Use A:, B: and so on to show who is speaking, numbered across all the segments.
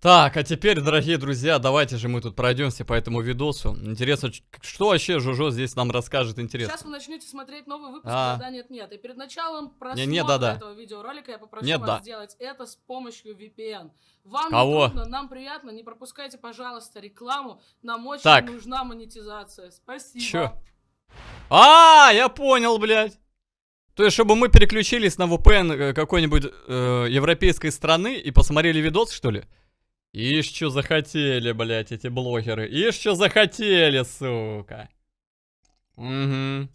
A: Так, а теперь, дорогие друзья, давайте же мы тут пройдемся по этому видосу. Интересно, что вообще Жужо здесь нам расскажет интересно. Сейчас
B: вы начнете смотреть новый выпуск, а... да, нет, нет. И перед началом просмотра нет, нет, да, да. этого видеоролика я попрошу нет, вас да. сделать это с помощью VPN. Вам Кого? трудно, нам приятно, не пропускайте, пожалуйста, рекламу. Нам очень так. нужна монетизация. Спасибо. Чё?
A: А, я понял, блядь. То есть, чтобы мы переключились на VPN э, какой-нибудь э, европейской страны и посмотрели видос, что ли? Ишь, что захотели, блядь, эти блогеры. Ишь, что захотели, сука.
C: Угу.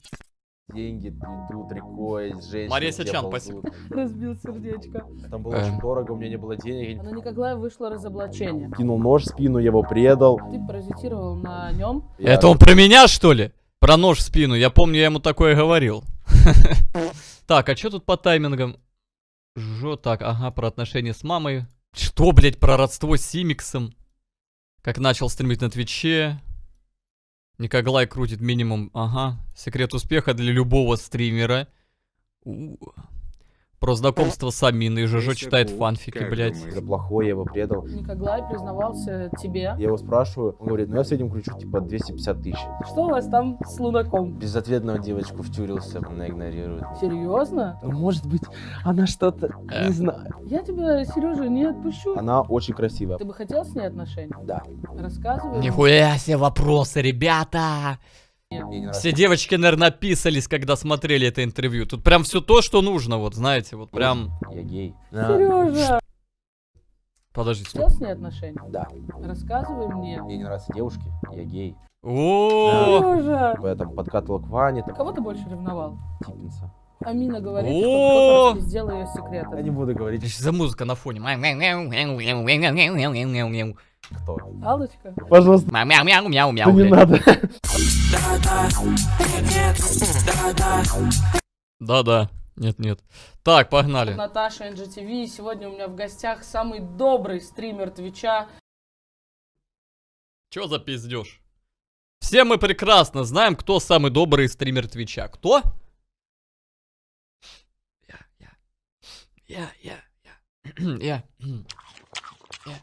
C: Деньги идут рекой, жесть. Мария Сячан, спасибо.
B: Разбил сердечко.
C: Там было очень э. дорого, у меня не было денег.
B: Но Николая вышло разоблачение. Кинул нож в спину, его предал. Ты паразитировал на нем. Это он про меня,
C: что ли?
A: Про нож в спину. Я помню, я ему такое говорил. Так, а что тут по таймингам? Жо, так, ага, про отношения с мамой. Что, блядь, про родство с Симиксом? Как начал стримить на Твиче. Никоглай крутит минимум. Ага. Секрет успеха для любого стримера. У -у -у.
C: Про знакомство с Аминой же же читает фанфики, блядь. За плохое я его предал.
B: Николай признавался тебе. Я
C: его спрашиваю, он говорит, ну я с этим кручу типа 250 тысяч.
B: Что у вас там с лунаком?
C: Безответного девочку втюрился, она игнорирует.
B: Серьезно? Ну, может быть, она что-то, э. не знаю. Я тебя, Сережа, не отпущу. Она очень красивая. Ты бы хотел с ней отношения? Да. Рассказывай. Нихуя себе вопросы, ребята! Все
A: девочки, наверное, написались, когда смотрели это интервью. Тут прям все то, что нужно, вот знаете, вот прям. Я гей. Сережа. Подожди. У тебя
B: отношения? Да. Рассказывай мне. Мне не
C: нравятся девушки, я гей. О, Сережа. Я там подкатывал к Ване. там.
B: Кого ты больше ревновал? Типинца. Амина говорит, что кто ее секретом. Я не
A: буду говорить. За музыка на фоне.
B: Кто? Аллочка.
A: Пожалуйста. Мяу, мяу, мяу, мяу, мяу. не надо. Да-да. Нет, нет. Так, погнали.
B: Наташа NGTV. сегодня у меня в гостях самый добрый стример Твича.
A: Чё за пиздёж? Все мы прекрасно знаем, кто самый добрый стример Твича. Кто?
B: Я, я. Я, я, я. Я. Я.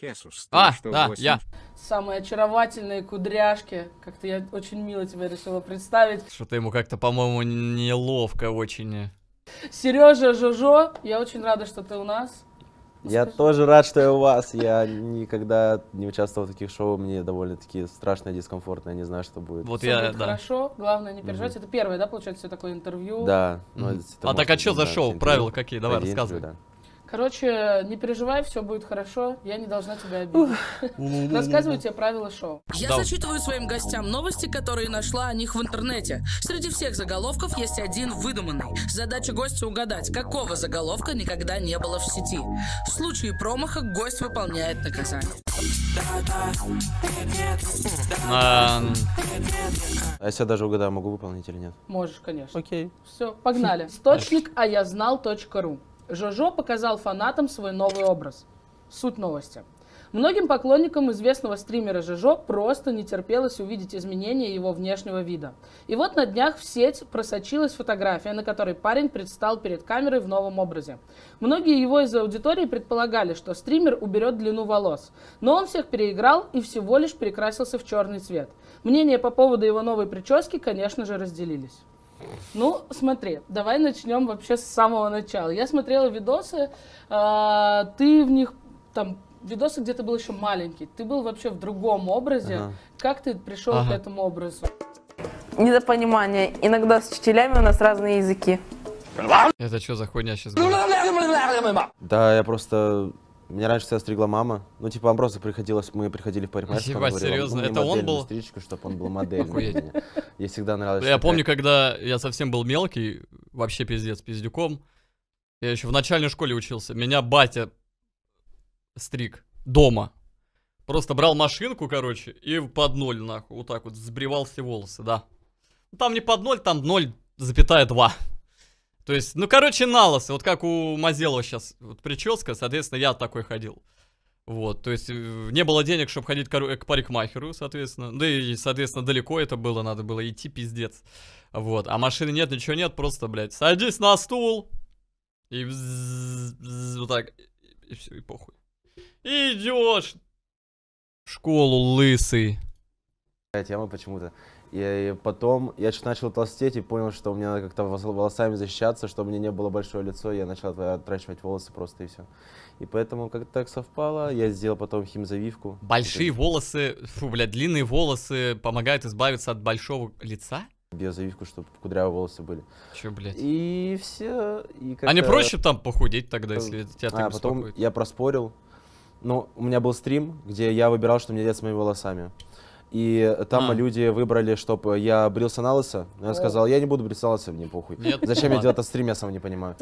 B: Хесус. А, да, 8... я. Самые очаровательные кудряшки. Как-то я очень мило тебя решила представить.
A: Что-то ему как-то, по-моему, неловко очень.
B: Сережа Жожо, я очень рада, что ты у нас.
C: Я Скажи. тоже рад, что я у вас. Я никогда не участвовал в таких шоу. Мне довольно-таки страшно и дискомфортно. Я не знаю, что будет. Вот все я, будет да. хорошо.
B: Главное, не переживать. mm Это первое, да, получается, все такое интервью? Да. mm
C: Ну, а так а что за шоу? Правила какие? Давай, рассказывай. Интервью, да.
B: Короче, не переживай, все будет хорошо. Я не должна тебя обидеть. Рассказываю тебе правила шоу. Я зачитываю своим гостям новости, которые нашла о них в интернете. Среди всех заголовков есть один выдуманный. Задача гостя угадать, какого заголовка никогда не было в сети. В случае промаха гость выполняет наказание. А,
C: а я себя даже угадаю, могу выполнить или нет?
B: Можешь, конечно. Окей. Все, погнали. Сточник, хм. а я знал. точка ру Жожо показал фанатам свой новый образ. Суть новости. Многим поклонникам известного стримера Жижо просто не терпелось увидеть изменения его внешнего вида. И вот на днях в сеть просочилась фотография, на которой парень предстал перед камерой в новом образе. Многие его из аудитории предполагали, что стример уберет длину волос. Но он всех переиграл и всего лишь перекрасился в черный цвет. Мнения по поводу его новой прически, конечно же, разделились. Ну, смотри, давай начнем вообще с самого начала. Я смотрела видосы, а, ты в них там видосы где-то был еще маленький, ты был вообще в другом образе. Ага. Как ты пришел ага. к этому образу? Недопонимание. Иногда с учителями у нас разные языки.
A: Это что за хуйня сейчас?
B: Была?
C: Да, я просто меня раньше всегда стригла мама. Ну, типа, Амброзу приходилось, мы приходили в парикмахерскую. Ебать, говорил, серьезно, «Ну, это он был? стричку, чтобы он был модельный. Ей всегда нравилось.
A: Я помню, когда я совсем был мелкий, вообще пиздец, пиздюком. Я еще в начальной школе учился. Меня батя стриг дома. Просто брал машинку, короче, и под ноль, нахуй, вот так вот, сбривал все волосы, да. Ну, там не под ноль, там ноль запятая два. То есть, ну, короче, налосы. Вот как у Мазелова сейчас вот прическа, соответственно, я такой ходил. Вот, то есть э, не было денег, чтобы ходить к парикмахеру, соответственно. Да и, соответственно, далеко это было, надо было идти, пиздец. Вот, а машины нет, ничего нет, просто, блядь, садись на стул. И вот так, и все, и похуй. идешь в школу лысый.
C: Тема почему-то и потом я начал толстеть и понял, что мне надо как-то волосами защищаться, чтобы мне не было большое лицо. Я начал отращивать волосы просто и все. И поэтому как-то так совпало, я сделал потом химзавивку. Большие
A: волосы, фу, бля, длинные волосы помогают избавиться от большого лица?
C: биозавивку, чтобы кудрявые волосы были.
A: Че, блядь?
B: И
C: все. И а не проще там похудеть тогда, э, если тебя так А потом я проспорил. Но у меня был стрим, где я выбирал, что мне делать с моими волосами. И там а. люди выбрали, чтобы я брился на лысо. Я сказал, я не буду бриться на лысо, мне похуй. Нет, Зачем я делал это стрим, я сам не понимаю.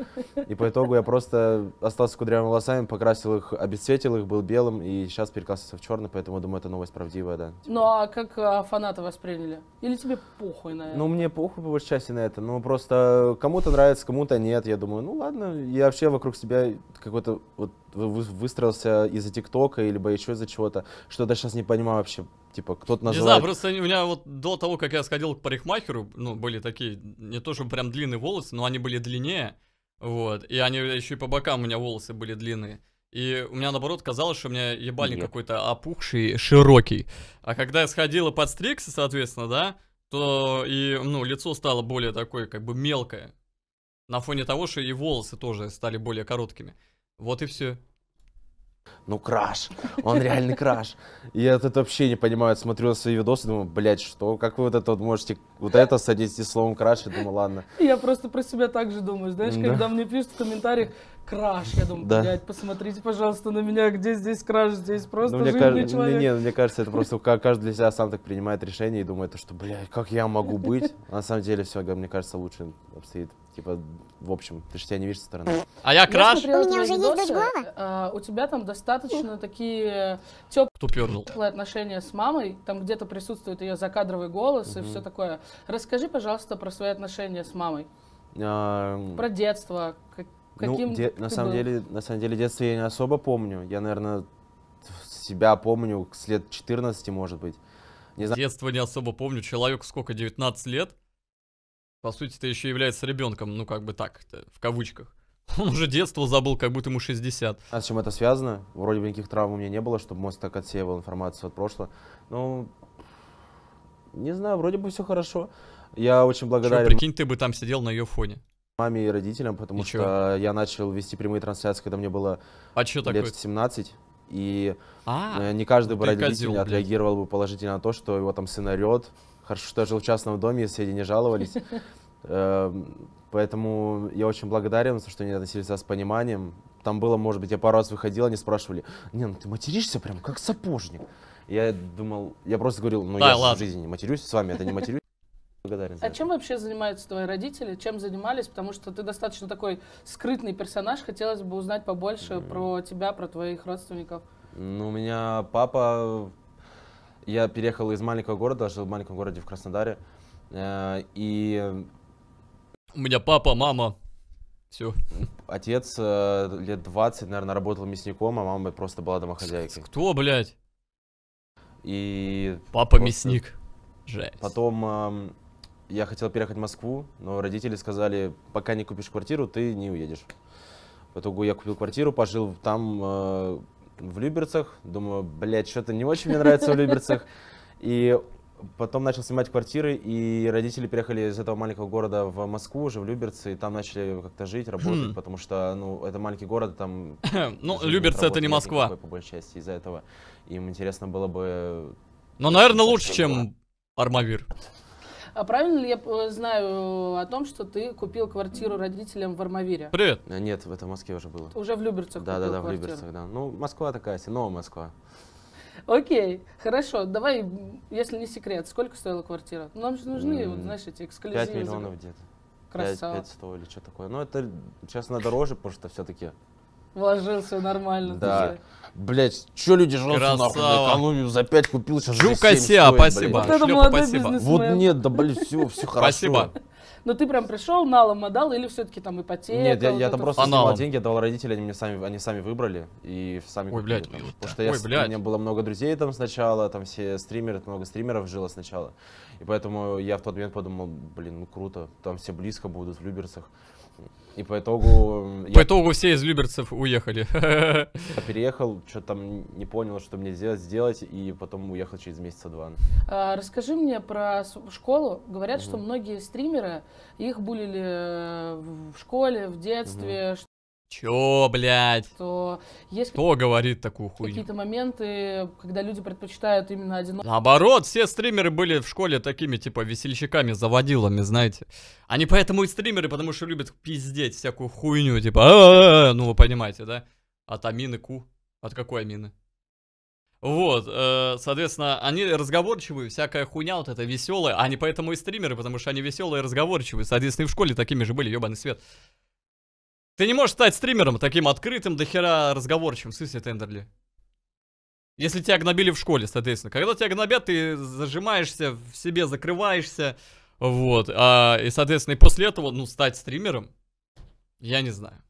C: И по итогу я просто остался с кудрявыми волосами, покрасил их, обесцветил их, был белым, и сейчас перекрасился в черный, поэтому думаю, эта новость правдивая, да.
B: Ну а как а, фанаты восприняли? Или тебе похуй на это? Ну
C: мне похуй по большей части на это, ну просто кому-то нравится, кому-то нет. Я думаю, ну ладно, я вообще вокруг себя какой-то вот выстроился из-за ТикТока, либо еще из-за чего-то, что я сейчас не понимаю вообще, типа, кто-то называет... Не знаю,
A: просто у меня вот до того, как я сходил к парикмахеру, ну, были такие, не то, что прям длинные волосы, но они были длиннее, вот, и они еще и по бокам у меня волосы были длинные. И у меня наоборот казалось, что у меня ебальник какой-то опухший, широкий. А когда я сходил и подстригся, соответственно, да, то и, ну, лицо стало более такое, как бы мелкое. На фоне того, что и волосы тоже стали более короткими. Вот и все
C: ну краш, он реальный краш. И я тут вообще не понимаю, смотрю на свои видосы, думаю, блядь, что, как вы вот это вот можете, вот это садить и словом краш, я думаю, ладно.
B: Я просто про себя так же думаю, знаешь, да. когда мне пишут в комментариях, краш, я думаю, да. блядь, посмотрите, пожалуйста, на меня, где здесь краш, здесь ну, просто ну, мне кажется, человек. Нет, мне кажется, это
C: просто каждый для себя сам так принимает решение и думает, что, блядь, как я могу быть? А на самом деле все, мне кажется, лучше обстоит типа, в общем, ты же тебя не видишь со стороны. А я
A: краш. Я смотрела, у меня уже есть голова.
B: А, э, у тебя там до 100 достаточно такие теплые отношения с мамой. Там где-то присутствует ее закадровый голос и все такое. Расскажи, пожалуйста, про свои отношения с мамой.
C: Про
B: детство. Ну, каким на самом деле,
C: на самом деле детство я не особо помню. Я, наверное, себя помню с лет 14, может быть. Не знаю.
A: Детство не особо помню. Человек сколько, 19 лет? По сути, это еще является ребенком, ну как бы так,
C: в кавычках. Он уже детство забыл, как будто ему 60. А с чем это связано? Вроде бы никаких травм у меня не было, чтобы мозг так отсеивал информацию от прошлого. Ну, не знаю, вроде бы все хорошо. Я очень благодарен. Что, прикинь, ты бы там сидел на ее фоне. Маме и родителям, потому Ничего. что я начал вести прямые трансляции, когда мне было а лет такое? 17. И а, э, не каждый бы родитель козел, отреагировал блядь. бы положительно на то, что его там сын орет. Хорошо, что я жил в частном доме, соседи не жаловались. Эм, поэтому я очень благодарен, что они относились с пониманием. Там было, может быть, я пару раз выходил, они спрашивали, не, ну ты материшься прям как сапожник. Я думал, я просто говорил, ну да, я ладно. в жизни не матерюсь, с вами это не матерюсь. Благодарен. А чем
B: вообще занимаются твои родители? Чем занимались? Потому что ты достаточно такой скрытный персонаж. Хотелось бы узнать побольше про тебя, про твоих родственников.
C: Ну, у меня папа... Я переехал из маленького города, жил в маленьком городе в Краснодаре. Э, и у меня папа, мама. Все. Отец э, лет 20, наверное, работал мясником, а мама просто была домохозяйкой. Кто, блядь? И... Папа просто... мясник. Жесть. Потом э, я хотел переехать в Москву, но родители сказали, пока не купишь квартиру, ты не уедешь. В итогу я купил квартиру, пожил там э, в Люберцах. Думаю, блядь, что-то не очень мне нравится в Люберцах. И Потом начал снимать квартиры, и родители переехали из этого маленького города в Москву, уже в Люберцы, и там начали как-то жить, работать, хм. потому что, ну, это маленький город, там... ну, Люберцы — это не Москва. Никакой, по большей части из-за этого. Им интересно было бы... Но, наверное, лучше, чем Армавир.
B: А правильно ли я э, знаю э, о том, что ты купил квартиру родителям в Армавире?
C: Привет. Э, нет, в этом Москве уже было. Уже в Люберцах Да-да-да, в Люберцах, да. Ну, Москва такая, новая Москва.
B: Окей, хорошо, давай, если не секрет, сколько стоила квартира? Ну, нам же нужны, вот, знаешь, эти эксклюзивы. 5 миллионов где-то. Красава. 5,
C: 100 или что такое. Ну это, честно, дороже, потому что все-таки...
B: Вложился нормально. Да.
C: Блять, что люди жрут нахуй на экономию за 5 купил, сейчас Жука Сеа, спасибо. Вот это молодой спасибо. Вот нет, да блин, все, все хорошо. Спасибо
B: но ну, ты прям пришел, налом отдал или все-таки там ипотека? Нет, я, вот я там просто снимал аналом.
C: деньги, отдал родители, они, мне сами, они сами выбрали и сами Ой, блядь, купили. потому что Ой, блядь. у меня было много друзей там сначала, там все стримеры, много стримеров жило сначала. И поэтому я в тот момент подумал, блин, ну круто, там все близко будут в Люберцах. И по итогу... По итогу все из люберцев уехали. Я переехал, что там не понял, что мне сделать, и потом уехал через месяца два.
B: А, расскажи мне про школу. Говорят, что многие стримеры, их булили э, в школе, в детстве,
A: Чё, блядь? Что есть Кто говорит такую хуйню? Какие-то
B: моменты, когда люди предпочитают именно один...
A: Наоборот, все стримеры были в школе такими, типа, весельчаками, заводилами, знаете. Они поэтому и стримеры, потому что любят пиздеть всякую хуйню, типа, ну вы понимаете, да? От амины Ку. От какой амины? Вот, э, соответственно, они разговорчивые, всякая хуйня вот эта веселая. Они поэтому и стримеры, потому что они веселые и разговорчивые. Соответственно, и в школе такими же были, ебаный свет. Ты не можешь стать стримером таким открытым, дохера разговорчивым, в смысле, Тендерли. Если тебя гнобили в школе, соответственно. Когда тебя гнобят, ты зажимаешься, в себе закрываешься. Вот. А, и, соответственно, и после этого, ну, стать стримером, я не знаю.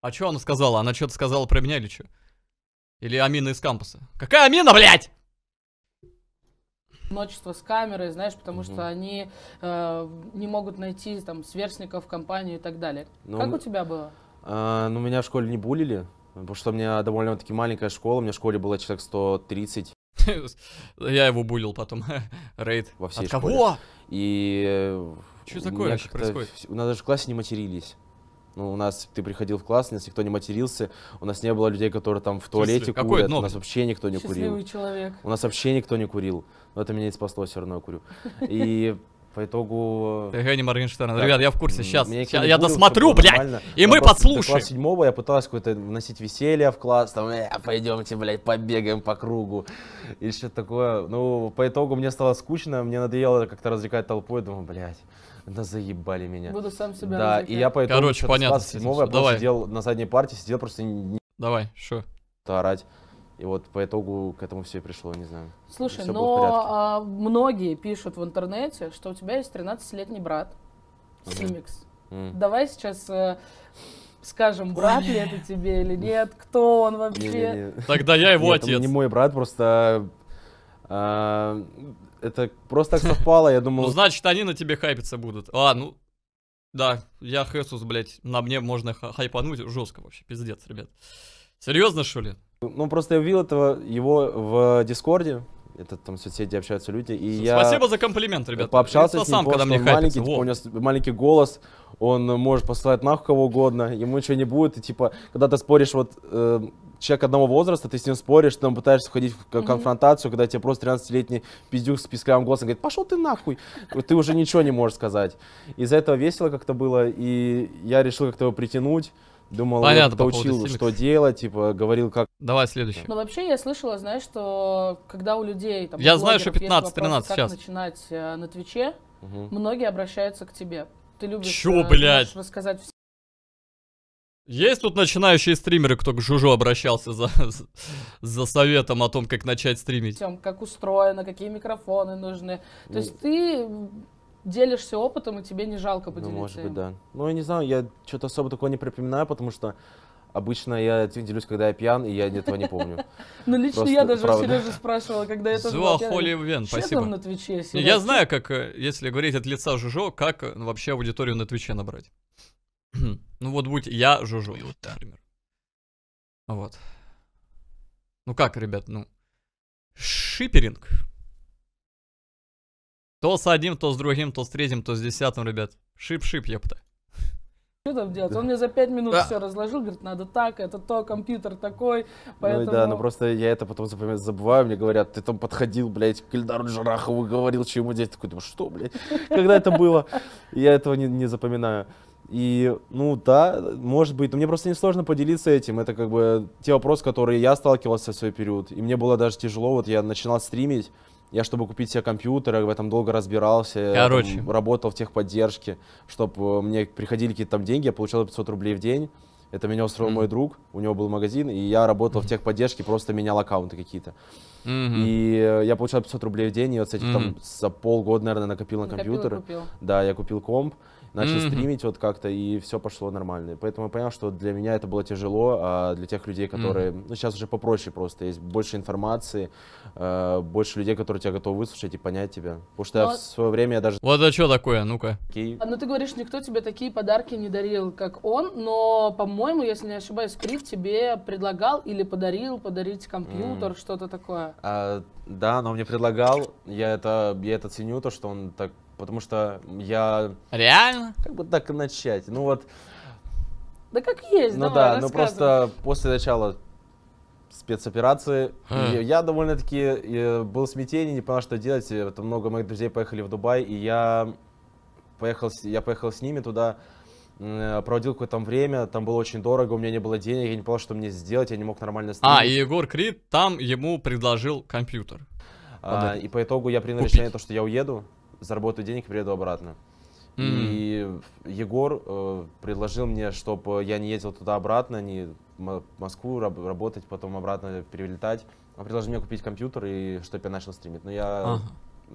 A: А что она сказала? Она что-то сказала про меня или что? Или Амина из кампуса?
B: Какая Амина, блядь? Ночество с камерой, знаешь, потому угу. что они э, не могут найти там сверстников, компанию и так далее. Но ну, как у тебя было?
C: Э, ну, меня в школе не булили, потому что у меня довольно-таки маленькая школа, у меня в школе было человек 130.
A: Я его булил потом, рейд.
C: Во всей От кого? И... Э, что такое происходит? У нас даже в классе не матерились. Ну, у нас ты приходил в класс, нас никто не матерился, у нас не было людей, которые там в туалете Какой курят, ног? у нас вообще никто не Счастливый курил. человек. У нас вообще никто не курил. Но это меня не спасло, все равно я курю. И по итогу... Э, Евгений
A: Моргенштерн. Ребят, я в курсе, сейчас. сейчас я досмотрю, блядь, и я мы подслушаем.
C: седьмого я пытался какое-то вносить веселье в класс, там, э, пойдемте, блядь, побегаем по кругу, и что-то такое. Ну, по итогу мне стало скучно, мне надоело как-то развлекать толпу, я думаю, блядь да заебали меня. Буду сам себя Да, развлекать. и я поэтому... Короче, понятно. Седьмого, я Давай. сидел на задней парте, сидел просто не... Давай, что? Орать. И вот по итогу к этому все и пришло, не знаю.
B: Слушай, но а, многие пишут в интернете, что у тебя есть 13-летний брат, Симикс. Mm. Давай сейчас э, скажем, брат ли это тебе или нет, кто он вообще. Не, не, не. Тогда
A: я
C: его нет, отец. не мой брат, просто... Э, это просто так совпало, я думал... Ну,
A: значит, они на тебе хайпиться будут. А, ну... Да, я Хесус, блядь, на мне можно хайпануть жестко вообще, пиздец, ребят. Серьезно, что ли?
C: Ну, просто я увидел этого, его в Дискорде, это там в соцсети общаются люди, и Спасибо я... Спасибо за комплимент, ребят. Пообщался я с ним, сам, когда мне маленький, типа, у него маленький голос, он может посылать нахуй кого угодно, ему ничего не будет. И типа, когда ты споришь вот э, человек одного возраста, ты с ним споришь, ты там пытаешься входить в mm-hmm. конфронтацию, когда тебе просто 13-летний пиздюк с писклявым голосом говорит, пошел ты нахуй, ты уже ничего не можешь сказать. Из-за этого весело как-то было, и я решил как-то его притянуть. Думал, Понятно, я учил, по что делать, типа, говорил, как... Давай следующий. Ну,
B: вообще, я слышала, знаешь, что когда у людей... Там, я знаю, что 15-13 сейчас. начинать э, на Твиче, угу. многие обращаются к тебе ты любишь Чё, э, блядь? рассказать все.
A: Есть тут начинающие стримеры, кто к Жужу обращался за, за советом о том, как начать стримить?
B: Всем, как устроено, какие микрофоны нужны. То ну есть ты делишься опытом, и тебе не жалко ну, поделиться Ну, может быть, им.
C: да. Ну, я не знаю, я что-то особо такого не припоминаю, потому что Обычно я этим делюсь, когда я пьян, и я этого не помню. Ну, лично я даже правда. Сережа
B: спрашивала, когда это было. Холи Вен, спасибо. на Твиче, Я знаю,
A: как, э, если говорить от лица Жужо, как э, вообще аудиторию на Твиче набрать.
B: ну
A: вот будь я Жужо, например. Вот. Ну как, ребят, ну. Шиперинг. То с одним, то с другим, то с третьим, то с десятым, ребят. Шип-шип, епта.
B: Что там делать? Он мне за пять минут а. все разложил, говорит, надо так, это то, компьютер такой, ну поэтому... Ну да, но просто
C: я это потом забываю, мне говорят, ты там подходил, блядь, к Ильдару Джарахову, говорил, что ему делать. Такой, думаю, что, блядь, когда это было? Я этого не, не запоминаю. И, ну да, может быть, но мне просто несложно поделиться этим. Это как бы те вопросы, которые я сталкивался в свой период. И мне было даже тяжело, вот я начинал стримить, я, чтобы купить себе компьютер, я в этом долго разбирался. Короче. Там, работал в техподдержке, чтобы э, мне приходили какие-то там деньги, я получал 500 рублей в день. Это меня устроил mm-hmm. мой друг, у него был магазин, и я работал mm-hmm. в техподдержке, просто менял аккаунты какие-то. Mm-hmm. И я получал 500 рублей в день, и вот с этих mm-hmm. там за полгода, наверное, накопил на накопил компьютеры. Купил. Да, я купил комп начал mm-hmm. стримить вот как-то, и все пошло нормально. Поэтому я понял, что для меня это было тяжело, а для тех людей, которые... Mm-hmm. Ну, сейчас уже попроще просто, есть больше информации, э, больше людей, которые тебя готовы выслушать и понять тебя. Потому что Но... я в свое время я даже... Вот
A: это а что такое, ну-ка. Кей... А,
B: ну, ты говоришь, никто тебе такие подарки не дарил, как он, но, по-моему, если не ошибаюсь, Крик тебе предлагал или подарил подарить компьютер, mm. что-то такое.
C: А, да, но он мне предлагал, я это, я это ценю, то, что он так потому что я... Реально? Как бы так и начать. Ну вот...
B: Да как есть, Ну давай, да, ну просто
C: после начала спецоперации. И хм. я довольно-таки э, был в смятении, не понял, что делать. Это много моих друзей поехали в Дубай, и я поехал, я поехал с ними туда, э, проводил какое-то там время, там было очень дорого, у меня не было денег, я не понял, что мне сделать, я не мог нормально стримить. А, и
A: Егор Крид
C: там ему предложил компьютер. А, и по итогу я принял решение, то, что я уеду заработаю денег и приеду обратно. Mm. -hmm. И Егор э, предложил мне, чтобы э, я не ездил туда-обратно, не в Москву раб работать, потом обратно перелетать. Он предложил мне купить компьютер и чтобы я начал стримить. Но я ага.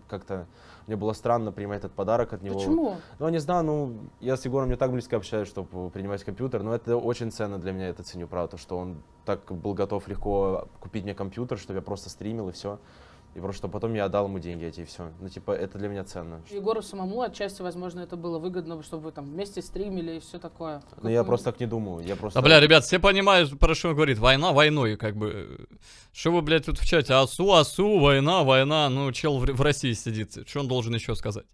C: как-то... Мне было странно принимать этот подарок от него. Почему? Ну, не знаю, ну, я с Егором не так близко общаюсь, чтобы э, принимать компьютер, но это очень ценно для меня, это ценю, правда, то, что он так был готов легко купить мне компьютер, чтобы я просто стримил и все. И просто потом я отдал ему деньги эти, и все. Ну, типа, это для меня ценно.
B: Егору самому отчасти, возможно, это было выгодно, чтобы вы там вместе стримили и все такое.
C: Ну, я просто так не думаю. Я просто... А бля, ребят, все
A: понимают, про что он говорит. Война войной, как бы. Что вы, блядь, тут в чате? Асу, асу, война, война. Ну, чел в, в России сидит. Что он должен еще
C: сказать?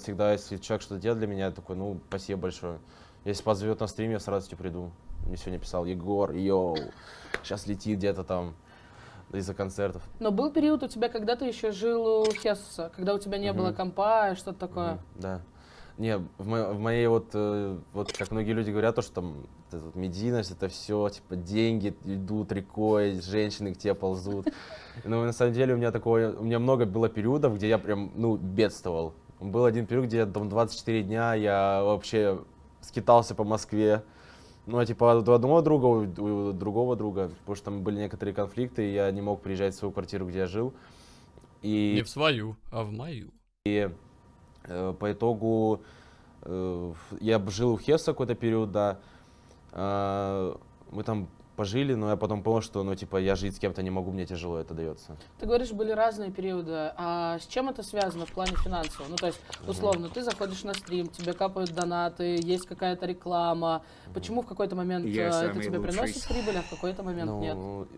C: Всегда, если человек что-то делает для меня, я такой, ну, спасибо большое. Если позовет на стрим, я с радостью приду. Мне сегодня писал Егор, йоу, сейчас летит где-то там из-за концертов.
B: Но был период у тебя, когда ты еще жил у Хесуса, когда у тебя не угу. было компа, что-то такое. Угу,
C: да. Не, в, мо в моей вот, э, вот, как многие люди говорят, то, что там это, вот, медийность, это все, типа, деньги идут рекой, женщины к тебе ползут. Но на самом деле у меня такое, у меня много было периодов, где я прям, ну, бедствовал. Был один период, где там 24 дня я вообще скитался по Москве, ну, а типа у одного друга, у, другого друга, потому что там были некоторые конфликты, и я не мог приезжать в свою квартиру, где я жил. И... Не в
A: свою, а в мою.
C: И э, по итогу э, я жил в Хевсе какой-то период, да. Э, мы там пожили, но я потом понял, что, ну, типа, я жить с кем-то не могу, мне тяжело это дается.
B: Ты говоришь, были разные периоды. А с чем это связано в плане финансового? Ну, то есть, условно, ты заходишь на стрим, тебе капают донаты, есть какая-то реклама. Почему в какой-то момент я э, это тебе лучший. приносит прибыль, а в какой-то момент ну,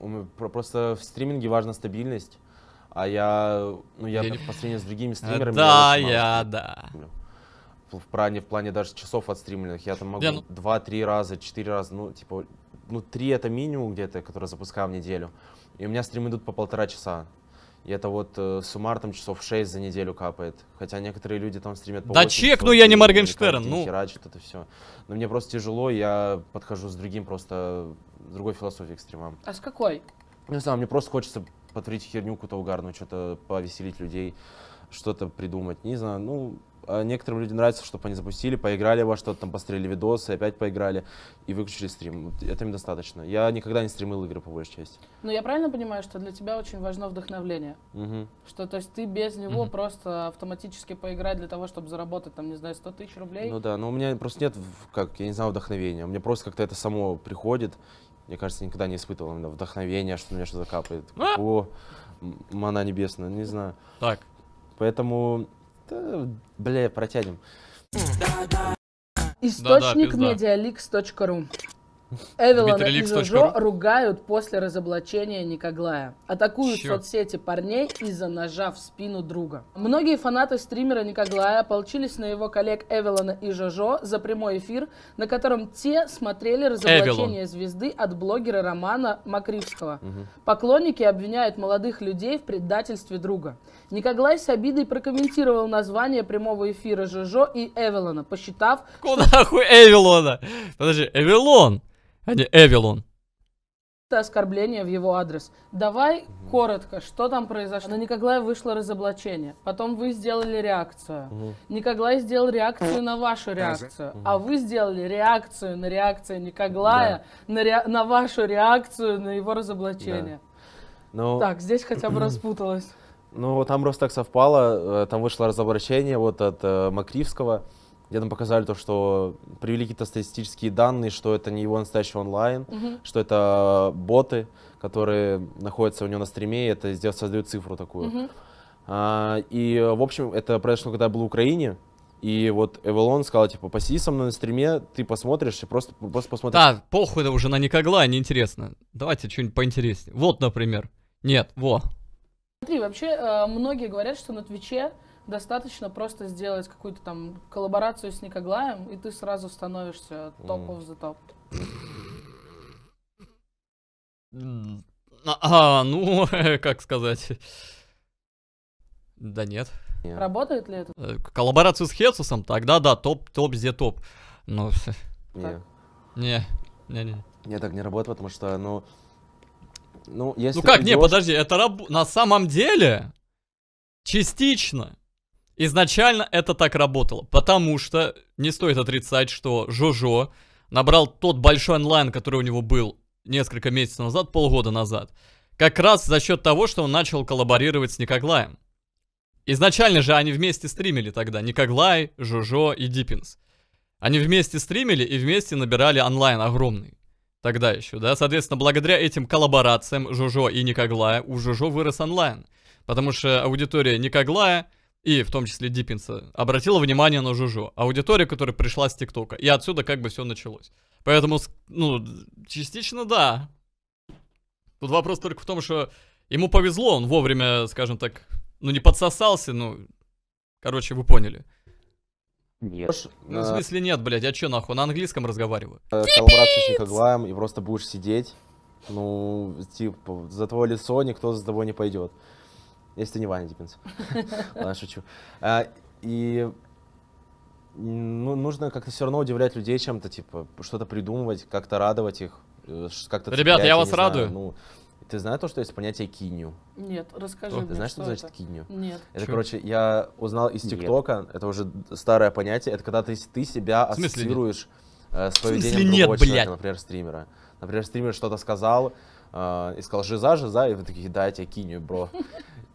C: нет? Просто в стриминге важна стабильность. А я, ну, я, я по сравнению с другими стримерами... Да, я, да в плане, в плане даже часов отстримленных. Я там могу ну два-три ну... раза, четыре раза, ну, типа, ну, три это минимум где-то, которые запускаю в неделю. И у меня стримы идут по полтора часа. И это вот э, суммар там часов 6 за неделю капает. Хотя некоторые люди там стримят по Да чек, ну я не Моргенштерн, ну. Херачат это все. Но мне просто тяжело, я подхожу с другим просто, с другой философией к стримам. А с какой? Ну, не знаю, мне просто хочется потворить херню какую-то угарную, что-то повеселить людей, что-то придумать. Не знаю, ну, Э, некоторым людям нравится, чтобы они запустили, поиграли во что-то, там посмотрели видосы, опять поиграли и выключили стрим. Это им достаточно. Я никогда не стримил игры по большей части.
B: Но ну, я правильно понимаю, что для тебя очень важно вдохновление? Угу. Что, то есть, ты без него угу. просто автоматически поиграть для того, чтобы заработать, там, не знаю, 100 тысяч рублей? Ну
C: да, но у меня просто нет, как, я не знаю, вдохновения. У меня просто как-то это само приходит. Мне кажется, никогда не испытывал вдохновения, что у меня что-то капает. А! О, мана небесная, не знаю. Так. Поэтому да, бля, протянем. Источник да,
B: да, Эвелона и Жожо ругают после разоблачения Никоглая. Атакуют Черт. соцсети парней из-за ножа в спину друга. Многие фанаты стримера Никоглая ополчились на его коллег Эвелона и Жожо за прямой эфир, на котором те смотрели разоблачение Эвелон. звезды от блогера Романа Макривского. Угу. Поклонники обвиняют молодых людей в предательстве друга. Никоглай с обидой прокомментировал название прямого эфира Жожо и Эвелона, посчитав... Куда что... нахуй Эвелона?
A: Подожди, Эвелон! а не Эвелон.
B: Это оскорбление в его адрес. Давай угу. коротко, что там произошло. На Николая вышло разоблачение. Потом вы сделали реакцию. Угу. Николай сделал реакцию на вашу реакцию. Угу. А вы сделали реакцию на реакцию Николая да. на, ре... на вашу реакцию на его разоблачение. Да.
C: Но... Ну, так, здесь хотя бы распуталось. Ну, там просто так совпало. Э, там вышло разоблачение вот от э, Макривского где нам показали то, что привели какие-то статистические данные, что это не его настоящий онлайн, Mm -hmm. что это боты, которые находятся у него на стриме, и это сделать, создают цифру такую. Mm -hmm. А, и, в общем, это произошло, когда я был в Украине, и вот Эвелон сказал, типа, посиди со мной на стриме, ты посмотришь и просто, просто посмотришь. Да,
A: похуй это уже на никогла, неинтересно. Давайте что-нибудь поинтереснее. Вот, например. Нет, во.
B: Смотри, вообще, э, многие говорят, что на Твиче Достаточно просто сделать какую-то там коллаборацию с Никоглаем, и ты сразу становишься топов за топ
A: А, ну, как сказать? Да нет. Работает ли это? Э, коллаборацию с Хесусом? Тогда да, топ, топ, где топ. ну
C: Не. Не, не, не. Не, так не работает, потому что, ну... Ну, если ну как, идешь... не,
A: подожди, это раб... на самом деле частично Изначально это так работало, потому что, не стоит отрицать, что Жожо набрал тот большой онлайн, который у него был несколько месяцев назад, полгода назад, как раз за счет того, что он начал коллаборировать с Никоглаем. Изначально же они вместе стримили тогда, Никоглай, Жожо и Диппинс. Они вместе стримили и вместе набирали онлайн огромный. Тогда еще, да? Соответственно, благодаря этим коллаборациям Жужо и Никоглая у Жужо вырос онлайн. Потому что аудитория Никоглая и в том числе Диппинса, обратила внимание на Жужу, аудитория, которая пришла с ТикТока. И отсюда как бы все началось. Поэтому, ну, частично да. Тут вопрос только в том, что ему повезло, он вовремя, скажем так, ну не подсосался, ну, короче, вы поняли.
C: Нет. Ну, в смысле
A: нет, блядь, я чё нахуй, на английском разговариваю.
C: Коллаборацию с Никоглаем и просто будешь сидеть, ну, типа, за твое лицо никто за тобой не пойдет. Если ты не Ваня Диппинс. Ладно, шучу. А, и ну, нужно как-то все равно удивлять людей чем-то, типа, что-то придумывать, как-то радовать их, э, как-то... Ребята, я вас радую. ну, ты знаешь то, что есть понятие кинью? Нет, расскажи что? мне, Ты знаешь, что, что значит это? кинью? Нет. Это, Чё? короче, я узнал из ТикТока, это уже старое понятие, это когда ты, ты себя ассоциируешь э, с поведением другого нет, человека, блядь? например, стримера. Например, стример что-то сказал, э, и сказал «жиза, жиза», и вы такие «да, я тебя киню, бро».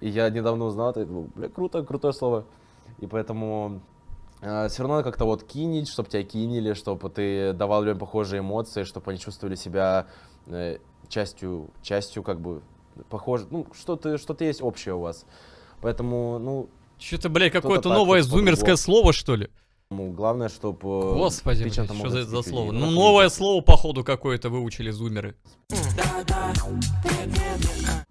C: И я недавно узнал это, и думаю, бля, круто, крутое слово. И поэтому э, все равно как-то вот кинить, чтобы тебя кинили, чтобы ты давал людям похожие эмоции, чтобы они чувствовали себя э, частью, частью как бы похоже, ну, что-то что есть общее у вас. Поэтому, ну... Что-то, блядь, какое-то новое зумерское слово, что ли? главное, чтобы... Э, Господи, что за за слово? Ну, ну
A: новое слово, походу, какое-то выучили зумеры.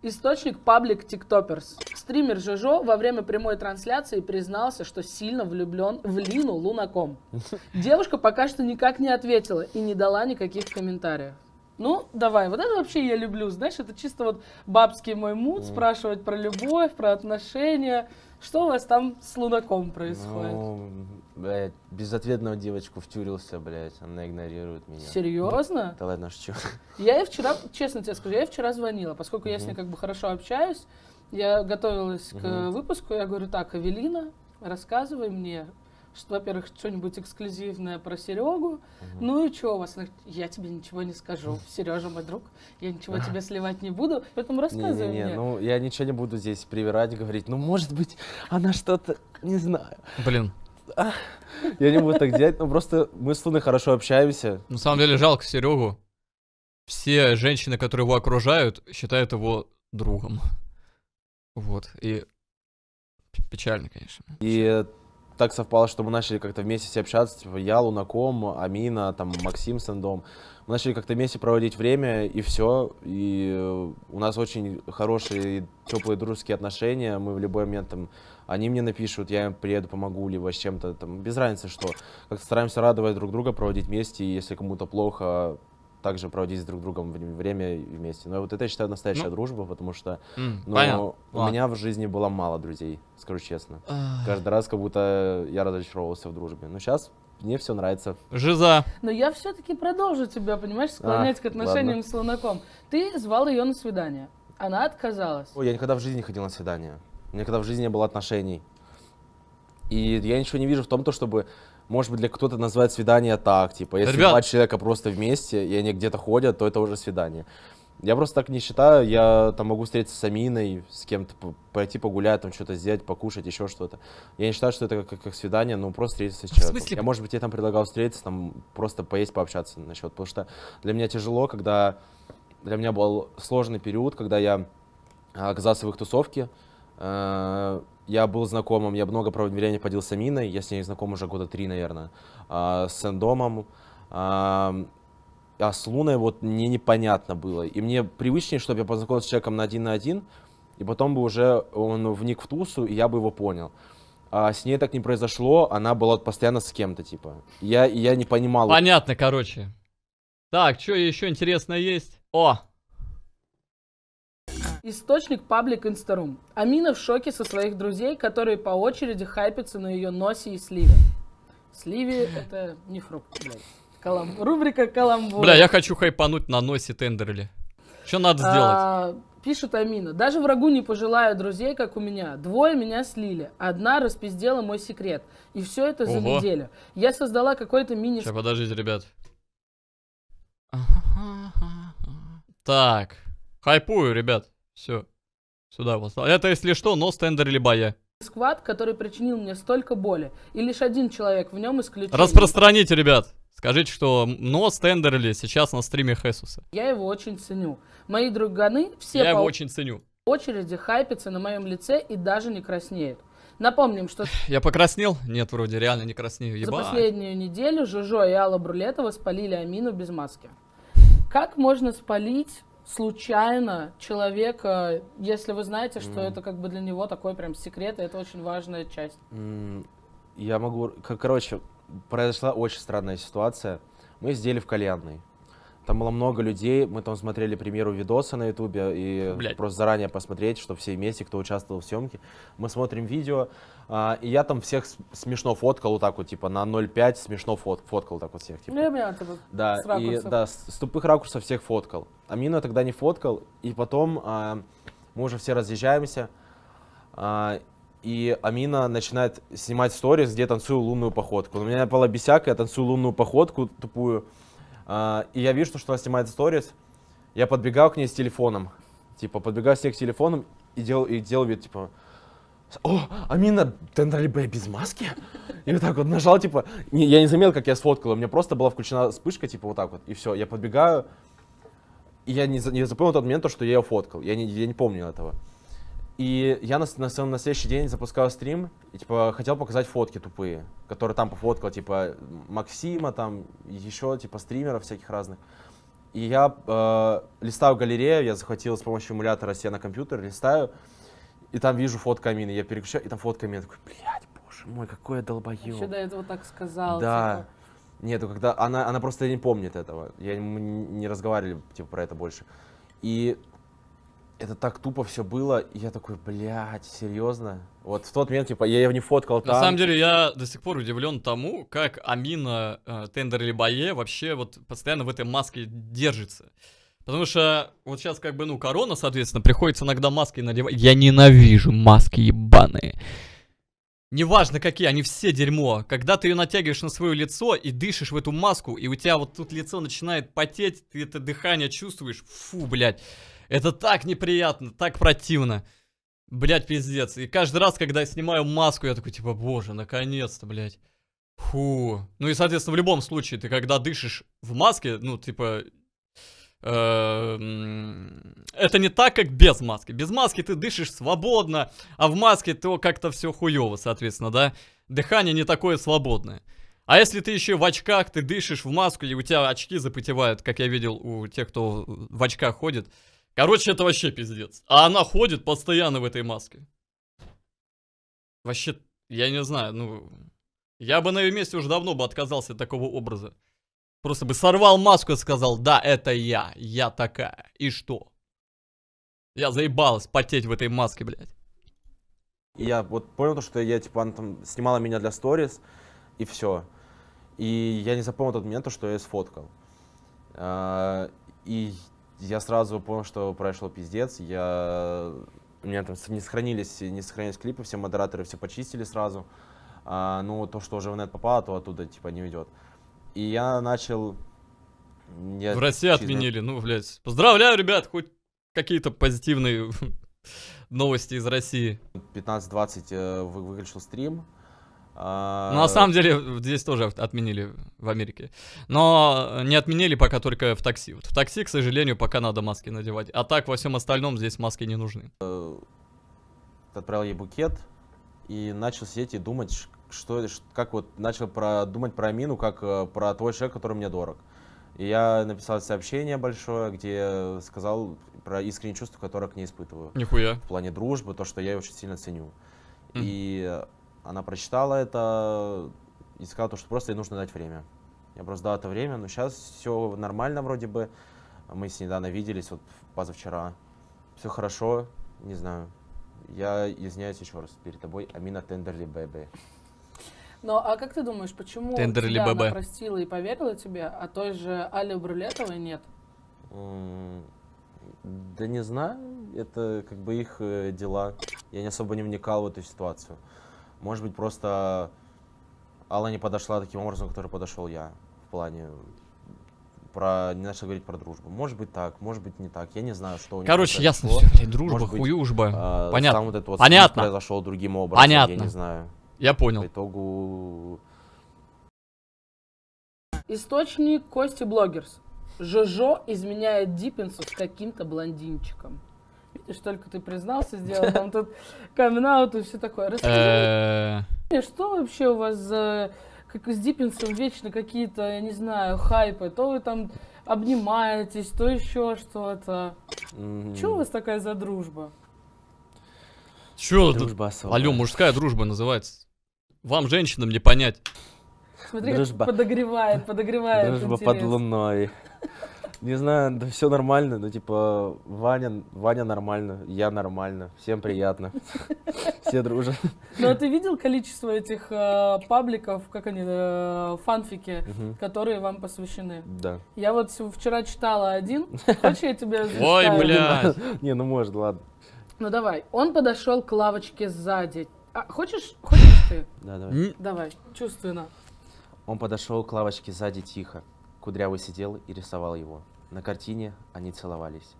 B: Источник паблик тиктоперс. Стример Жожо во время прямой трансляции признался, что сильно влюблен в Лину Лунаком. Девушка пока что никак не ответила и не дала никаких комментариев. Ну, давай, вот это вообще я люблю, знаешь, это чисто вот бабский мой муд, спрашивать про любовь, про отношения. Что у вас там с Лунаком происходит?
C: Ну, блядь, безответного девочку втюрился, блядь, она игнорирует меня.
B: Серьезно? Да ладно, шучу. Я ей вчера, честно тебе скажу, я ей вчера звонила, поскольку я с ней как бы хорошо общаюсь, я готовилась к выпуску, я говорю, так, Эвелина, рассказывай мне, что, во-первых, что-нибудь эксклюзивное про Серегу. Угу. Ну и что у вас? Я тебе ничего не скажу. Сережа, мой друг, я ничего тебе сливать не буду, поэтому рассказывай не, не, не. мне.
C: Ну, я ничего не буду здесь привирать, говорить, ну, может быть, она что-то, не знаю. Блин, я не буду так делать, но ну, просто мы с Луной хорошо общаемся. На самом
A: деле жалко Серегу. Все женщины, которые его окружают, считают его
C: другом. Вот, и печально, конечно. И так совпало, что мы начали как-то вместе все общаться, типа я, Лунаком, Амина, там Максим Сэндом. Мы начали как-то вместе проводить время, и все. И э, у нас очень хорошие, теплые дружеские отношения. Мы в любой момент там, они мне напишут, я им приеду, помогу, либо с чем-то там, без разницы что. Как-то стараемся радовать друг друга, проводить вместе, и если кому-то плохо, также проводить с друг другом время вместе. Но вот это, я считаю, настоящая ну, дружба, потому что ну, у Ладно. меня в жизни было мало друзей, скажу честно. Каждый раз как будто я разочаровывался в дружбе. Но сейчас мне все нравится.
B: Жиза. Но я все-таки продолжу тебя, понимаешь, склонять а, к отношениям ладно. с Лунаком. Ты звал ее на свидание. Она отказалась.
C: Ой, я никогда в жизни не ходил на свидание. У меня никогда в жизни не было отношений. И я ничего не вижу в том, то, чтобы может быть, для кто-то называет свидание так, типа, если Ребят... два человека просто вместе, и они где-то ходят, то это уже свидание. Я просто так не считаю, я там могу встретиться с Аминой, с кем-то пойти погулять, там что-то сделать, покушать, еще что-то. Я не считаю, что это как, как как свидание, ну просто встретиться с человеком. В смысле? Я, может быть, я там предлагал встретиться, там просто поесть, пообщаться насчет, потому что для меня тяжело, когда... Для меня был сложный период, когда я а, оказался в их тусовке, Э, я был знакомым, я много времени поделился с Аминой, я с ней знаком уже года три, наверное, э, с Эндомом. Э, а с Луной вот мне непонятно было. И мне привычнее, чтобы я познакомился с человеком на один на один, и потом бы уже он вник в тусу, и я бы его понял. А с ней так не произошло, она была постоянно с кем-то, типа. Я, я не понимал.
A: Понятно, короче. Так, что еще интересно есть? О,
B: Источник паблик Инстарум. Амина в шоке со своих друзей, которые по очереди хайпятся на ее носе и сливе. Сливе это не фрукт, блядь. Калам... Рубрика Каламбур. Бля, я
A: хочу хайпануть на носе Тендерли. Что надо а, сделать?
B: А, пишет Амина. Даже врагу не пожелаю друзей, как у меня. Двое меня слили. Одна распиздела мой секрет. И все это за Ого. неделю. Я создала какой-то мини... Сейчас,
A: подождите, ребят. Так. Хайпую, ребят. Все. Сюда вот. Это, если что, но стендер или бая.
B: Сквад, который причинил мне столько боли. И лишь один человек в нем исключен. Распространите,
A: ребят. Скажите, что но стендерли сейчас на стриме Хесуса.
B: Я его очень ценю. Мои друганы все Я по его очень ценю. очереди хайпятся на моем лице и даже не краснеют. Напомним, что... Я
A: покраснел? Нет, вроде реально не краснею. Ебать. За последнюю
B: неделю Жужо и Алла Брулетова спалили Амину без маски. Как можно спалить случайно человека, если вы знаете, что mm. это как бы для него такой прям секрет, и это очень важная часть?
C: Mm, я могу... Короче, произошла очень странная ситуация. Мы сидели в кальянной. Там было много людей, мы там смотрели примеру видоса на ютубе, и Блядь. просто заранее посмотреть, что все вместе, кто участвовал в съемке. Мы смотрим видео, а, и я там всех смешно фоткал вот так вот, типа на 0,5 смешно фот фоткал так вот всех. Типа.
B: Ну, я понимаю, типа, да, с и, да,
C: с, с тупых ракурсов всех фоткал. Амину я тогда не фоткал, и потом а, мы уже все разъезжаемся, а, и Амина начинает снимать сторис, где я танцую лунную походку. У меня была бесяка, я танцую лунную походку тупую, а, и я вижу, что она снимает сторис, я подбегал к ней с телефоном, типа подбегаю с ней к телефону и делал, и делал вид, типа, о, Амина, Тендали Бэй без маски? И вот так вот нажал, типа, не, я не заметил, как я сфоткал, у меня просто была включена вспышка, типа, вот так вот, и все, я подбегаю, я не, не запомнил тот момент, что я ее фоткал. Я не, я не помню этого. И я на, на, на следующий день запускал стрим и, типа, хотел показать фотки тупые, которые там пофоткал, типа, Максима, там, еще, типа, стримеров всяких разных. И я э, листаю галерею, я захватил с помощью эмулятора себе на компьютер, листаю, и там вижу фотка Амины, я переключаю, и там фотка Амины, такой, блядь, боже мой, какой я долбоеб. Еще до
B: этого так сказал. Да.
C: Типа... Нет, когда она, она просто не помнит этого. Я, мы не разговаривали типа, про это больше. И это так тупо все было, и я такой, блядь, серьезно? Вот в тот момент, типа, я его не фоткал там. На самом деле,
A: я до сих пор удивлен тому, как Амина э, Тендер или Бае вообще вот постоянно в этой маске держится. Потому что вот сейчас как бы, ну, корона, соответственно, приходится иногда маски надевать. Я ненавижу маски ебаные. Неважно какие, они все дерьмо. Когда ты ее натягиваешь на свое лицо и дышишь в эту маску, и у тебя вот тут лицо начинает потеть, ты это дыхание чувствуешь. Фу, блядь. Это так неприятно, так противно. Блядь, пиздец. И каждый раз, когда я снимаю маску, я такой, типа, боже, наконец-то, блядь. Фу. Ну и, соответственно, в любом случае, ты когда дышишь в маске, ну, типа, Эм, это не так, как без маски. Без маски ты дышишь свободно, а в маске то как-то все хуево, соответственно, да? Дыхание не такое свободное. А если ты еще в очках, ты дышишь в маску, и у тебя очки запотевают, как я видел у тех, кто в очках ходит. Короче, это вообще пиздец. А она ходит постоянно в этой маске. Вообще, я не знаю, ну... Я бы на ее месте уже давно бы отказался от такого образа. Просто бы сорвал маску и сказал, да, это я, я такая. И что? Я заебалась потеть в этой маске, блядь.
C: И я вот понял то, что я, типа, она там снимала меня для сторис, и все. И я не запомнил тот момент, то, что я сфоткал. А, и я сразу понял, что произошел пиздец. Я... У меня там не сохранились, не сохранились клипы, все модераторы все почистили сразу. А, ну, то, что уже в нет попало, то оттуда, типа, не уйдет. И я начал... Я, в России честно... отменили, ну, блядь.
A: Поздравляю, ребят, хоть какие-то позитивные новости из России.
C: 15-20 э, вы, выключил стрим. А... Ну, на самом деле,
A: здесь тоже отменили в Америке. Но э, не отменили пока только в такси. Вот в такси, к сожалению, пока надо маски надевать. А так, во всем остальном, здесь маски не
C: нужны. Э, отправил ей букет и начал сидеть и думать, что, как вот начал про, думать про Амину, как э, про твой человек, который мне дорог. И я написал сообщение большое, где сказал про искренние чувства, которые к ней испытываю. Нихуя. В плане дружбы, то, что я ее очень сильно ценю. Mm. И она прочитала это и сказала, то, что просто ей нужно дать время. Я просто дал это время, но сейчас все нормально вроде бы. Мы с ней недавно виделись, вот позавчера. Все хорошо, не знаю. Я извиняюсь еще раз перед тобой, Амина Тендерли Бэбэ.
B: Но а как ты думаешь, почему Тендер или она простила и поверила тебе, а той же Али Брулетовой нет?
C: Да не знаю, это как бы их э, дела. Я не особо не вникал в эту ситуацию. Может быть, просто Алла не подошла таким образом, который подошел я. В плане про не начал говорить про дружбу. Может быть так, может быть не так. Я не знаю, что у Короче, ясно. Дружба, может хуюжба. Э, Понятно. Там вот этот вот Понятно. произошел другим образом. Понятно. Я не знаю. Я понял. По итогу...
B: Источник Кости Блогерс. Жожо изменяет Диппинсу с каким-то блондинчиком. Видишь, только ты признался, сделал там тут камин и все такое. Расскажи, э. что вообще у вас за... Как с Диппинсом вечно какие-то, я не знаю, хайпы. То вы там обнимаетесь, то еще что-то. Mm. Че у вас такая за дружба?
A: Че? Дружба особая. Алло, мужская дружба называется. Вам,
C: женщинам, не понять. Смотри, Дружба.
B: подогревает, подогревает. Дружба под луной.
C: Не знаю, да все нормально, но типа Ваня, Ваня нормально, я нормально, всем приятно, все дружат. Ну а
B: ты видел количество этих э, пабликов, как они, э, фанфики, которые вам посвящены? Да. Я вот вчера читала один, хочешь я тебе Ой, ну, блядь.
C: Не, ну может, ладно.
B: Ну давай, он подошел к лавочке сзади. А, хочешь, хочешь ты. Да, давай. М? Давай, чувственно.
C: Он подошел к лавочке сзади тихо. Кудрявый сидел и рисовал его. На картине они целовались.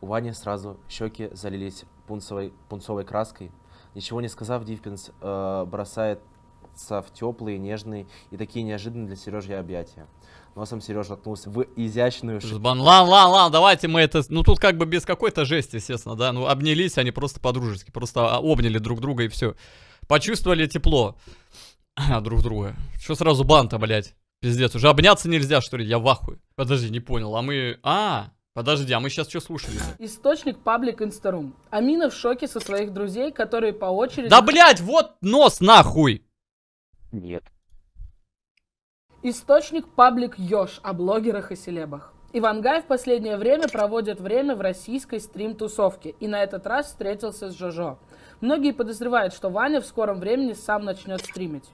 C: У Вани сразу щеки залились пунцовой, пунцовой краской. Ничего не сказав, Дивпинс э, бросает в теплые, нежные и такие неожиданные для Сережи объятия. Носом Сережа отнулся в изящную шибан.
A: Лан, лан, лан, давайте мы это... Ну тут как бы без какой-то жести, естественно, да. Ну обнялись они просто по-дружески, просто а, обняли друг друга и все. Почувствовали тепло друг друга. Что сразу банта, блядь? Пиздец, уже обняться нельзя, что ли? Я в ахуе. Подожди, не понял, а мы... А, подожди, а мы сейчас что слушали?
B: Источник паблик Инстарум. Амина в шоке со своих друзей, которые по очереди... Да,
A: блядь, вот нос нахуй!
C: Нет.
B: Источник паблик Ёж о блогерах и селебах. Ивангай в последнее время проводит время в российской стрим-тусовке и на этот раз встретился с Жожо. Многие подозревают, что Ваня в скором времени сам начнет стримить.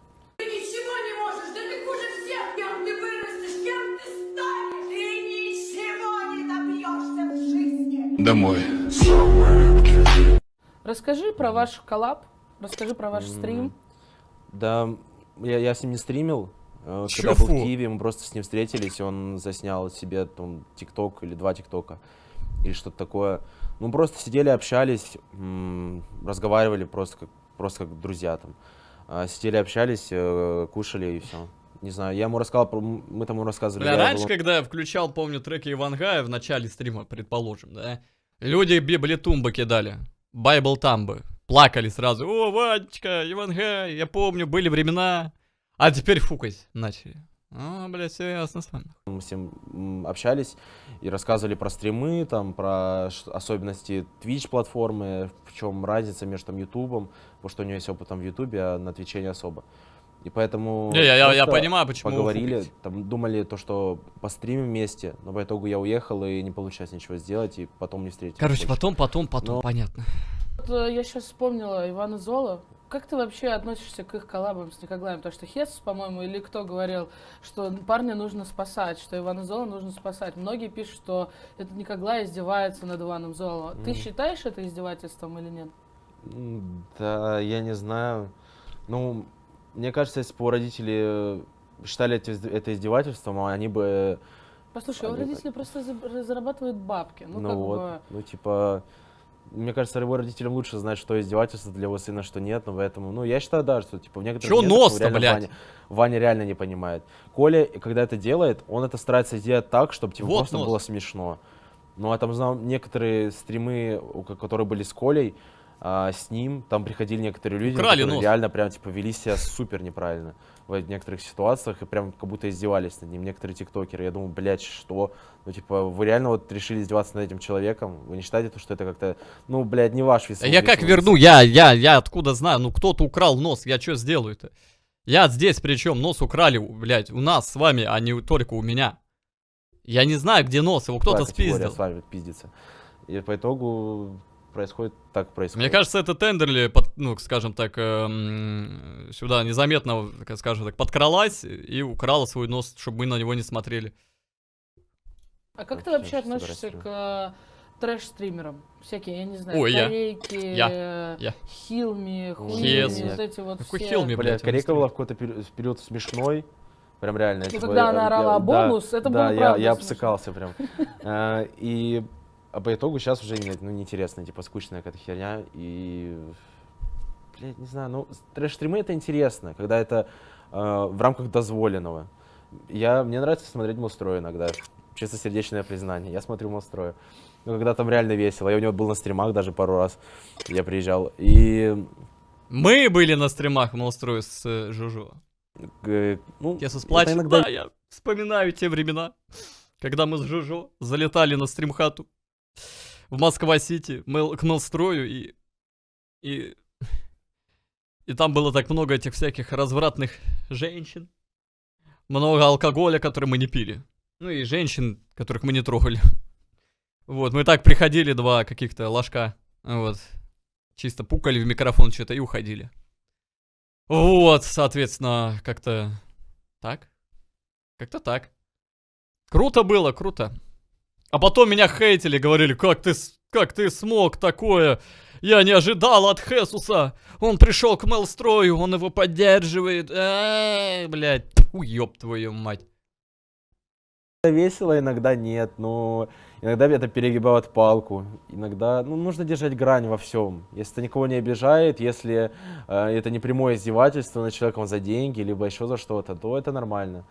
B: домой. Расскажи про ваш коллаб, расскажи про ваш стрим.
C: Да, я, я с ним не стримил. Э, когда Чё был фу? в Киеве, мы просто с ним встретились, он заснял себе там тикток или два тиктока или что-то такое. Ну, просто сидели, общались, разговаривали просто как, просто как друзья там. А, сидели, общались, э, кушали и все. Не знаю, я ему рассказал, мы ему рассказывали. Бля, раньше, был...
A: когда я включал, помню, треки Ивангая в начале стрима, предположим, да,
C: люди Библи библитумбы кидали,
A: байбл тамбы, плакали сразу. О, Ванечка, Ивангай, я помню, были времена. А теперь фукать начали. А, блядь, все ясно с вами.
C: Мы с ним общались и рассказывали про стримы, там, про особенности Twitch-платформы, в чем разница между там, YouTube, потому что у него есть опыт там в YouTube, а на Твиче не особо. И поэтому... Не, я, я, я понимаю, почему. Поговорили, там, думали то, что постримим вместе, но по итогу я уехал и не получилось ничего сделать, и потом не встретились. Короче, больше. потом, потом, потом, но... понятно.
B: Вот, э, я сейчас вспомнила Ивана Зола. Как ты вообще относишься к их коллабам с Никоглаем? Потому что Хес по-моему, или кто говорил, что парня нужно спасать, что Ивана Зола нужно спасать. Многие пишут, что этот Никоглай издевается над Иваном Золо. Mm. Ты считаешь это издевательством или нет?
C: Да, я не знаю. Ну, мне кажется, если бы родители э, считали это издевательством, они бы...
B: Послушай, его родители просто зарабатывают бабки. Ну, ну как вот, бы...
C: ну типа мне кажется, его родителям лучше знать, что издевательство для его сына, что нет, но поэтому, ну, я считаю, да, что, типа, в некоторых Чё нос блядь? Ваня, Ваня реально не понимает. Коля, когда это делает, он это старается сделать так, чтобы, типа, вот просто нос. было смешно. Ну, а там знал некоторые стримы, которые были с Колей, а, с ним, там приходили некоторые люди, Украли которые нос. реально прям, типа, вели себя супер неправильно в некоторых ситуациях и прям как будто издевались над ним некоторые тиктокеры. Я думаю, блядь, что? Ну, типа, вы реально вот решили издеваться над этим человеком? Вы не считаете, что это как-то, ну, блядь, не ваш вес? Я как верну? Я,
A: я, я откуда знаю? Ну, кто-то украл нос, я что сделаю-то? Я здесь причем нос украли, блядь, у нас с вами, а не только у меня. Я
C: не знаю, где нос, его кто-то спиздил. С вами пиздится. И по итогу происходит так происходит. Мне
A: кажется, это Тендерли, под, ну, скажем так, эм, сюда незаметно, скажем так, подкралась и украла свой нос, чтобы мы на него не смотрели.
B: А как ты вообще относишься к э, трэш-стримерам? Всякие, я не знаю, Ой, корейки, я. Я. хилми, хуйни, вот эти вот Какой все. хилми, блядь?
C: Корейка была в какой-то период смешной. Прям реально. Ну, типа, когда она орала да, бонус, это да, было я, я обсыкался прям. Э, и а по итогу сейчас уже, ну, неинтересно, типа, скучная какая-то херня, и... Блядь, не знаю, ну, трэш-стримы это интересно, когда это э, в рамках дозволенного. Я, мне нравится смотреть Мустрой иногда, чисто сердечное признание, я смотрю Мустрой. Ну, когда там реально весело, я у него был на стримах даже пару раз, я приезжал, и...
A: Мы были на стримах Мустрой с э, Жужу. Э, ну, я сосплачу, иногда... да, я вспоминаю те времена, когда мы с Жужо залетали на стримхату в Москва-Сити, к Мелстрою, и, и, и там было так много этих всяких развратных женщин, много алкоголя, который мы не пили, ну и женщин, которых мы не трогали. Вот, мы так приходили, два каких-то ложка, вот, чисто пукали в микрофон что-то и уходили. Вот, соответственно, как-то так, как-то так. Круто было, круто. А потом меня хейтили, говорили, как ты, как ты смог такое? Я не ожидал от Хесуса. Он пришел к Мелстрою, он его поддерживает. Эээ, блядь, тьфу, ёб твою мать.
C: Весело, иногда нет, но иногда это перегибают палку. Иногда, ну, нужно держать грань во всем. Если это никого не обижает, если э, это не прямое издевательство над человеком за деньги, либо еще за что-то, то это нормально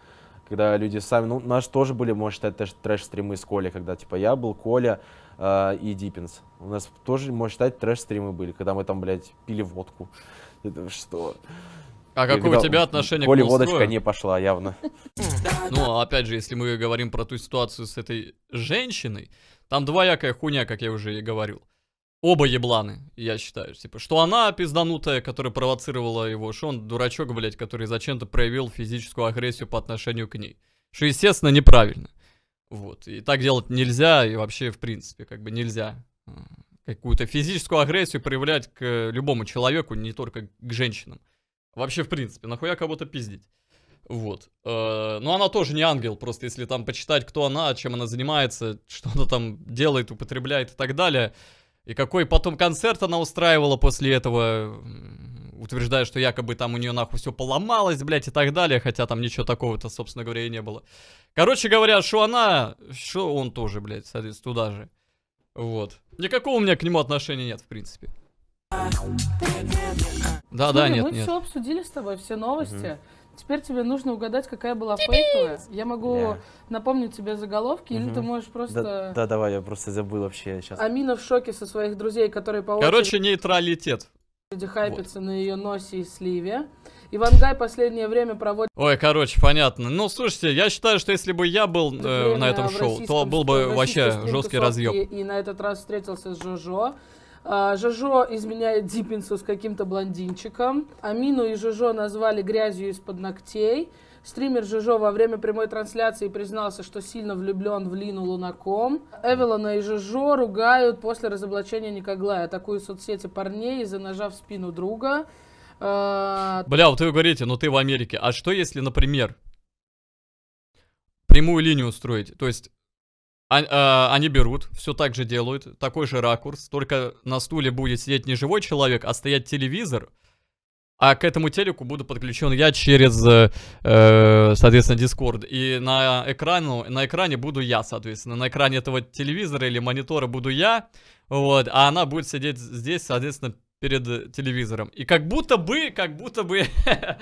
C: когда люди сами, ну, наш тоже были, может, это трэш-стримы с Колей, когда, типа, я был, Коля э, и Диппинс. У нас тоже, можно считать, трэш-стримы были, когда мы там, блядь, пили водку. Это что? А какое когда у тебя
A: отношение Коле к Коле водочка не пошла, явно. Ну, а опять же, если мы говорим про ту ситуацию с этой женщиной, там двоякая хуйня, как я уже и говорил. Оба ебланы, я считаю. Типа, что она пизданутая, которая провоцировала его, что он дурачок, блядь, который зачем-то проявил физическую агрессию по отношению к ней. Что, естественно, неправильно. Вот. И так делать нельзя, и вообще, в принципе, как бы нельзя э, какую-то физическую агрессию проявлять к любому человеку, не только к женщинам. Вообще, в принципе, нахуя кого-то пиздить. Вот. Э, но она тоже не ангел, просто если там почитать, кто она, чем она занимается, что она там делает, употребляет и так далее, и какой потом концерт она устраивала после этого, утверждая, что якобы там у нее нахуй все поломалось, блядь, и так далее, хотя там ничего такого-то, собственно говоря, и не было. Короче говоря, что она, что он тоже, блядь, соответственно, туда же. Вот. Никакого у меня к нему отношения нет, в принципе. Да, Смотри, да, нет, мы нет. все
B: обсудили с тобой, все новости. Угу. Теперь тебе нужно угадать, какая была фейковая. Я могу yeah. напомнить тебе заголовки, угу. или ты можешь просто... Да, да,
C: давай, я просто забыл вообще сейчас.
B: Амина в шоке со своих друзей, которые по Короче,
C: нейтралитет.
B: ...хайпятся вот. на ее носе и сливе. Ивангай последнее время проводит...
A: Ой, короче, понятно. Ну, слушайте, я считаю, что если бы я был э, на этом шоу, то был бы вообще жесткий разъем.
B: И, и на этот раз встретился с Жожо. А, Жожо изменяет Диппинсу с каким-то блондинчиком. Амину и Жожо назвали грязью из-под ногтей. Стример Жижо во время прямой трансляции признался, что сильно влюблен в Лину Лунаком. Эвелона и Жижо ругают после разоблачения Никоглая. Атакуют соцсети парней из-за ножа в спину друга. А,
A: Бля, вот вы говорите, но ну ты в Америке. А что если, например, прямую линию устроить? То есть а, э, они берут, все так же делают, такой же ракурс, только на стуле будет сидеть не живой человек, а стоять телевизор, а к этому телеку буду подключен я через, э, э, соответственно, Discord. И на, экрану, на экране буду я, соответственно. На экране этого телевизора или монитора буду я. Вот, а она будет сидеть здесь, соответственно, перед телевизором. И как будто бы, как будто бы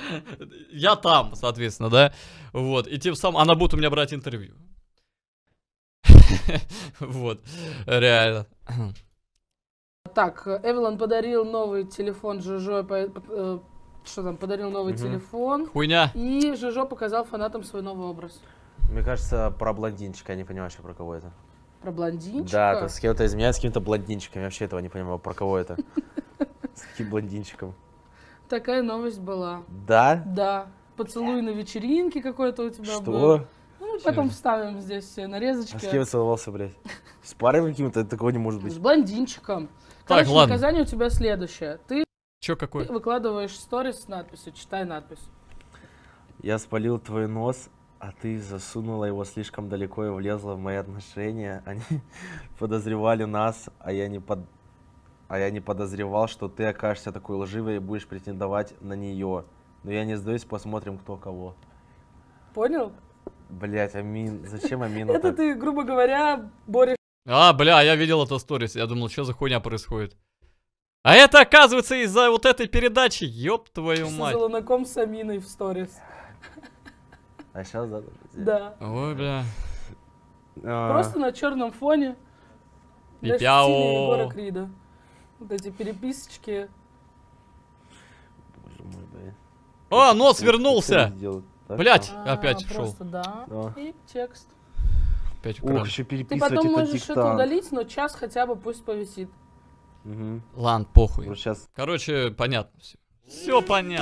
A: я там, соответственно, да. Вот, и тем самым она будет у меня брать интервью. Вот, реально.
B: Так, Эвелон подарил новый телефон Жужо, э, что там, подарил новый телефон. Хуйня. И Жужо показал фанатам свой новый образ.
C: Мне кажется, про блондинчика, я не понимаю вообще про кого это.
B: Про блондинчика? Да, с
C: кем-то изменяет, с каким-то блондинчиком. Я вообще этого не понимаю, про кого это. С каким блондинчиком.
B: Такая новость была. Да? Да. Поцелуй на вечеринке какой-то у тебя был. Что? Ну, мы потом вставим здесь нарезочки. А с кем
C: целовался, блядь? С парой каким-то? Такого не может быть.
B: С блондинчиком. Так, Короче, ладно. наказание у тебя следующее. Ты Чё какой? Ты выкладываешь сторис с надписью, читай надпись.
C: Я спалил твой нос, а ты засунула его слишком далеко и влезла в мои отношения. Они подозревали нас, а я не под... А я не подозревал, что ты окажешься такой лживой и будешь претендовать на нее. Но я не сдаюсь, посмотрим, кто кого. Понял? Блять, Амин, зачем амин? Это
B: ты, грубо говоря, борешь...
A: А, бля, я видел эту сторис, я думал, что за хуйня происходит. А это оказывается из-за вот этой передачи, ёб твою мать. С
B: Лунаком с Аминой в сторис.
C: А сейчас да? Да. Ой, бля.
B: А. Просто на черном фоне. И пяо. Крида. Вот эти переписочки. Боже мой, блядь. А,
C: нос
A: вернулся! Так, Блять, а, опять шел. да. А.
B: И текст.
A: Опять украли. Ох, еще Ты потом это можешь что-то
B: удалить, но час хотя бы пусть повисит.
A: Мгм. Ладно, похуй. Вот сейчас Короче, понятно все. Все понятно.